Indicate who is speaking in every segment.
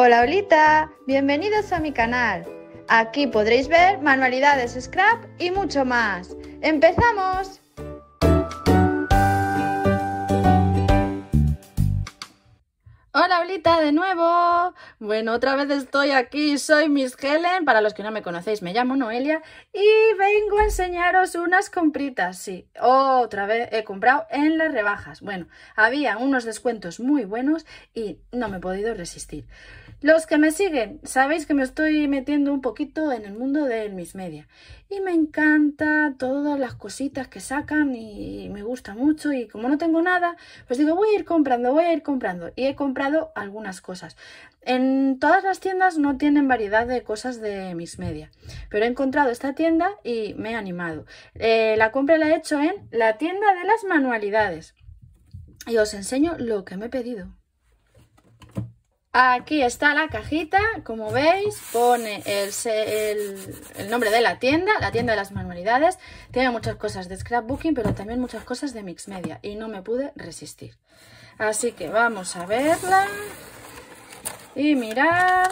Speaker 1: Hola, Olita, bienvenidos a mi canal. Aquí podréis ver manualidades scrap y mucho más. ¡Empezamos! Hola, Olita, de nuevo. Bueno, otra vez estoy aquí. Soy Miss Helen. Para los que no me conocéis, me llamo Noelia y vengo a enseñaros unas compritas. Sí, otra vez he comprado en las rebajas. Bueno, había unos descuentos muy buenos y no me he podido resistir. Los que me siguen, sabéis que me estoy metiendo un poquito en el mundo de mis media y me encanta todas las cositas que sacan y me gusta mucho y como no tengo nada, pues digo voy a ir comprando, voy a ir comprando y he comprado algunas cosas. En todas las tiendas no tienen variedad de cosas de mis media, pero he encontrado esta tienda y me he animado. Eh, la compra la he hecho en la tienda de las manualidades y os enseño lo que me he pedido. Aquí está la cajita, como veis, pone el, nombre de la tienda, la tienda de las manualidades. Tiene muchas cosas de scrapbooking, pero también muchas cosas de mix media y no me pude resistir. Así que vamos a verla y mirar.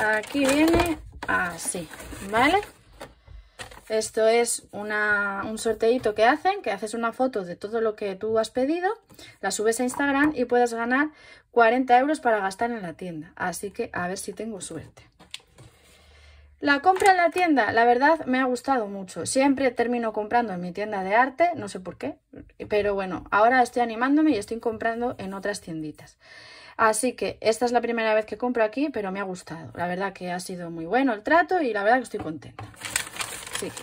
Speaker 1: Aquí viene así, ¿vale? Esto es un sorteito que hacen, que haces una foto de todo lo que tú has pedido, la subes a Instagram y puedes ganar 40 euros para gastar en la tienda. Así que a ver si tengo suerte. La compra en la tienda, la verdad me ha gustado mucho. Siempre termino comprando en mi tienda de arte, no sé por qué, pero bueno, ahora estoy animándome y estoy comprando en otras tienditas. Así que esta es la primera vez que compro aquí, pero me ha gustado. La verdad que ha sido muy bueno el trato y la verdad que estoy contenta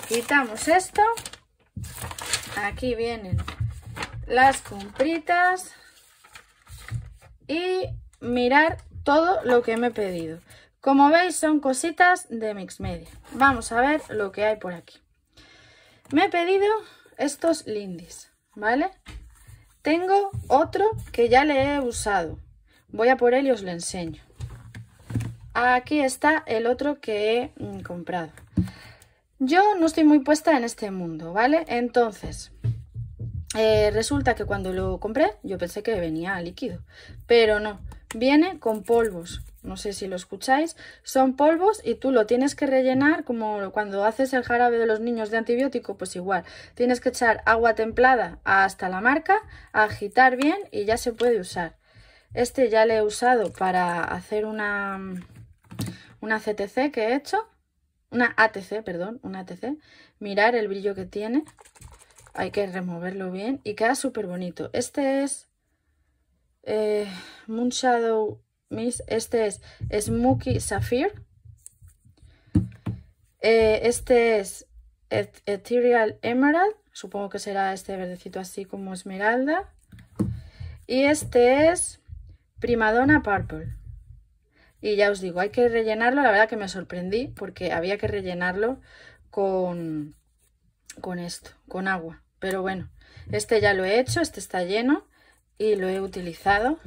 Speaker 1: quitamos esto. Aquí vienen las compritas. Y mirar todo lo que me he pedido. Como veis son cositas de Mixmedia. Vamos a ver lo que hay por aquí. Me he pedido estos lindis, ¿vale? Tengo otro que ya le he usado. Voy a por él y os lo enseño. Aquí está el otro que he mm, comprado. Yo no estoy muy puesta en este mundo, ¿vale? Entonces, eh, resulta que cuando lo compré yo pensé que venía líquido, pero no, viene con polvos. No sé si lo escucháis, son polvos y tú lo tienes que rellenar como cuando haces el jarabe de los niños de antibiótico, pues igual. Tienes que echar agua templada hasta la marca, agitar bien y ya se puede usar. Este ya le he usado para hacer una, una CTC que he hecho una ATC, perdón, una ATC. Mirar el brillo que tiene. Hay que removerlo bien y queda súper bonito. Este es eh, Moon Shadow Este es Smoky Sapphire. Eh, este es Ethereal Emerald. Supongo que será este verdecito así como esmeralda. Y este es Primadonna Purple. Y ya os digo, hay que rellenarlo, la verdad que me sorprendí porque había que rellenarlo con, con esto, con agua. Pero bueno, este ya lo he hecho, este está lleno y lo he utilizado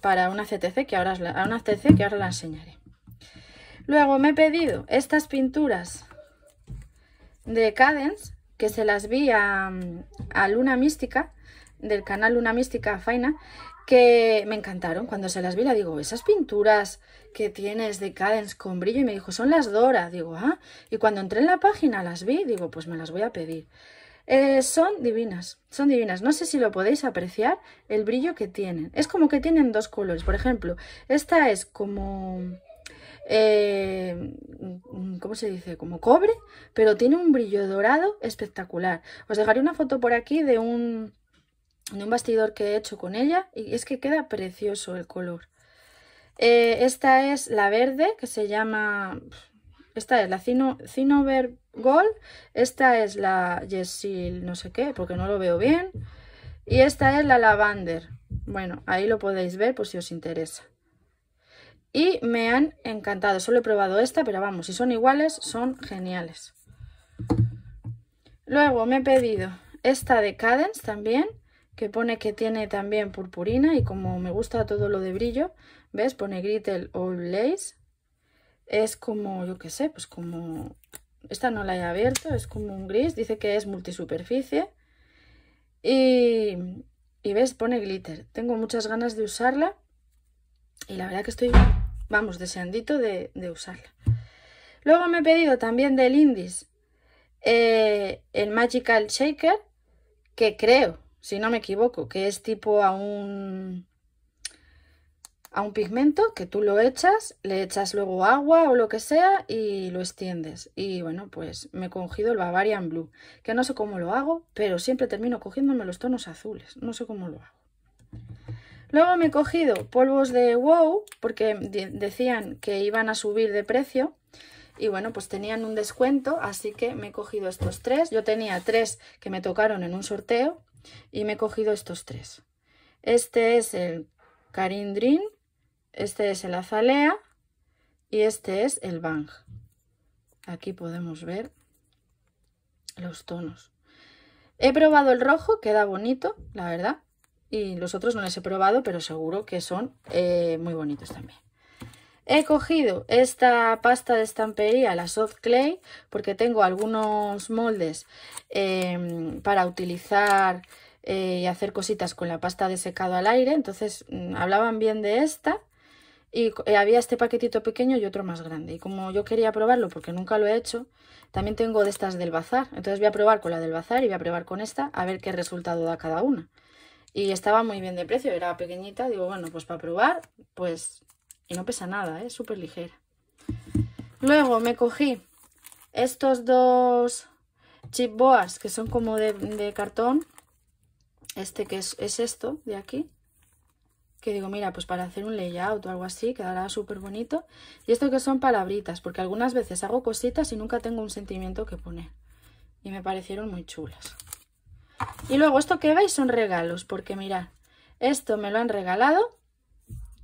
Speaker 1: para una CTC que ahora, la, una que ahora la enseñaré. Luego me he pedido estas pinturas de Cadence, que se las vi a Luna Mística, del canal Luna Mística Faina, que me encantaron cuando se las vi. Le digo, esas pinturas que tienes de Cadence con brillo. Y me dijo, son las Dora. Digo, ah. Y cuando entré en la página las vi. Digo, pues me las voy a pedir. Eh, son divinas, son divinas. No sé si lo podéis apreciar el brillo que tienen. Es como que tienen dos colores. Por ejemplo, esta es como... Eh, ¿cómo se dice? Como cobre, pero tiene un brillo dorado espectacular. Os dejaré una foto por aquí de un de un bastidor que he hecho con ella y es que queda precioso el color. Eh, esta es la verde que se llama... Esta es la Cino, Cinover Gold, esta es la Yesil no sé qué, porque no lo veo bien. Y esta es la Lavander. Bueno, ahí lo podéis ver por si os interesa. Y me han encantado, solo he probado esta, pero vamos, si son iguales, son geniales. Luego me he pedido esta de Cadence también, que pone que tiene también purpurina y como me gusta todo lo de brillo, ¿ves? Pone Glitter All Lace. Es como, yo qué sé, pues como... Esta no la he abierto, es como un gris, dice que es multisuperficie. Y, y ves, pone glitter. Tengo muchas ganas de usarla y la verdad que estoy, vamos, deseandito de, de usarla. Luego me he pedido también del Indies eh, el Magical Shaker, que creo si no me equivoco, que es tipo a un, a un pigmento que tú lo echas, le echas luego agua o lo que sea y lo extiendes. Y bueno, pues me he cogido el Bavarian Blue, que no sé cómo lo hago, pero siempre termino cogiéndome los tonos azules, no sé cómo lo hago. Luego me he cogido polvos de WOW, porque decían que iban a subir de precio, y bueno, pues tenían un descuento, así que me he cogido estos tres. Yo tenía tres que me tocaron en un sorteo, y me he cogido estos tres. Este es el Carindrin, este es el Azalea y este es el Bang. Aquí podemos ver los tonos. He probado el rojo, queda bonito, la verdad. Y los otros no les he probado, pero seguro que son eh, muy bonitos también. He cogido esta pasta de estampería, la Soft Clay, porque tengo algunos moldes em, para utilizar eh, y hacer cositas con la pasta de secado al aire. Entonces mm, hablaban bien de esta y eh, había este paquetito pequeño y otro más grande. Y como yo quería probarlo porque nunca lo he hecho, también tengo de estas del bazar. Entonces voy a probar con la del bazar y voy a probar con esta a ver qué resultado da cada una. Y estaba muy bien de precio, era pequeñita. Digo, bueno, pues para probar, pues y no pesa nada, ¿eh? es súper ligera. Luego me cogí estos dos chipboas que son como de, cartón. Este que es, es esto de aquí, que digo, mira, pues para hacer un layout o algo así, quedará súper bonito. Y esto que son palabritas, porque algunas veces hago cositas y nunca tengo un sentimiento que poner. Y me parecieron muy chulas. Y luego esto que veis son regalos, porque mirad, esto me lo han regalado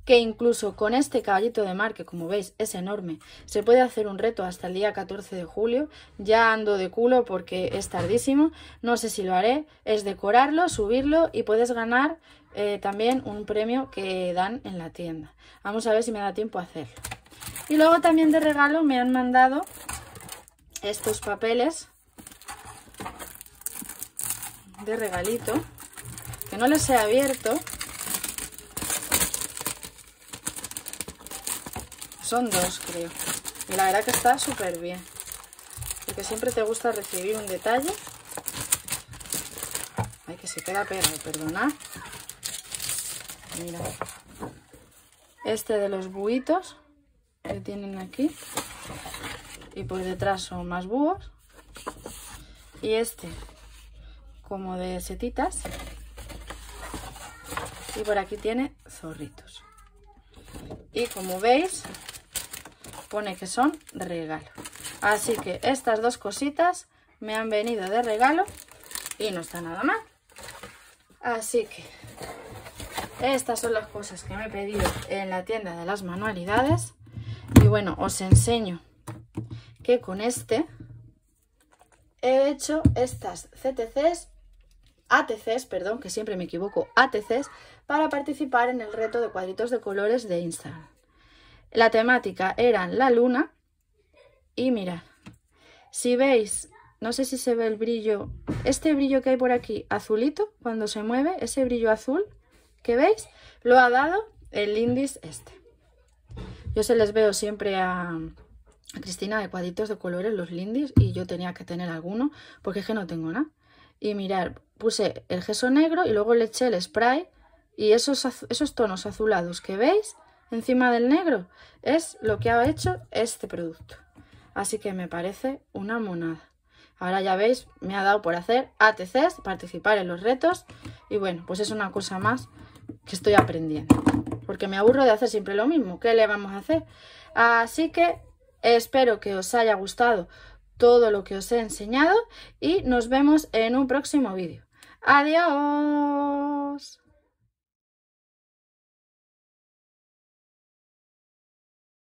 Speaker 1: que incluso con este caballito de mar, que como veis es enorme, se puede hacer un reto hasta el día 14 de julio. Ya ando de culo porque es tardísimo, no sé si lo haré. Es decorarlo, subirlo y puedes ganar eh, también un premio que dan en la tienda. Vamos a ver si me da tiempo a hacerlo. Y luego también de regalo me han mandado estos papeles de regalito, que no les he abierto Son dos, creo. Y la verdad que está súper bien. Porque siempre te gusta recibir un detalle. Ay, que se queda pegado, eh, perdona. Mira. Este de los buitos que tienen aquí. Y por detrás son más búhos. Y este, como de setitas. Y por aquí tiene zorritos. Y como veis, pone que son regalo. Así que estas dos cositas me han venido de regalo y no está nada mal. Así que estas son las cosas que me he pedido en la tienda de las manualidades. Y bueno, os enseño que con este he hecho estas CTCs, ATCs, perdón, que siempre me equivoco, ATCs, para participar en el reto de cuadritos de colores de Instagram. La temática era la luna y mirad, si veis, no sé si se ve el brillo, este brillo que hay por aquí, azulito, cuando se mueve, ese brillo azul que veis, lo ha dado el lindis este. Yo se les veo siempre a, Cristina de cuadritos de colores, los lindis, y yo tenía que tener alguno, porque es que no tengo nada. Y mirar, puse el gesso negro y luego le eché el spray y esos, esos tonos azulados que veis encima del negro. Es lo que ha hecho este producto. Así que me parece una monada. Ahora ya veis, me ha dado por hacer ATCs, participar en los retos. Y bueno, pues es una cosa más que estoy aprendiendo. Porque me aburro de hacer siempre lo mismo. ¿Qué le vamos a hacer? Así que espero que os haya gustado todo lo que os he enseñado y nos vemos en un próximo vídeo. ¡Adiós!